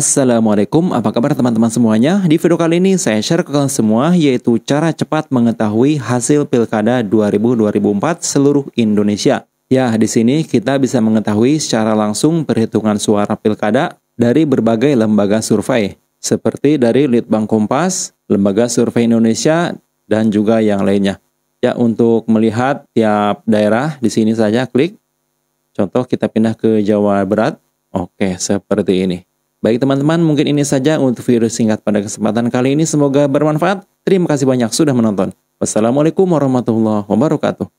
Assalamualaikum, apa kabar teman-teman semuanya? Di video kali ini saya share ke kalian semua yaitu cara cepat mengetahui hasil Pilkada 2000-2004 seluruh Indonesia. Ya, di sini kita bisa mengetahui secara langsung perhitungan suara Pilkada dari berbagai lembaga survei, seperti dari Litbang Kompas, Lembaga Survei Indonesia, dan juga yang lainnya. Ya, untuk melihat tiap daerah, di sini saja klik. Contoh kita pindah ke Jawa Barat. Oke, seperti ini. Baik teman-teman, mungkin ini saja untuk video singkat pada kesempatan kali ini. Semoga bermanfaat. Terima kasih banyak sudah menonton. Wassalamualaikum warahmatullahi wabarakatuh.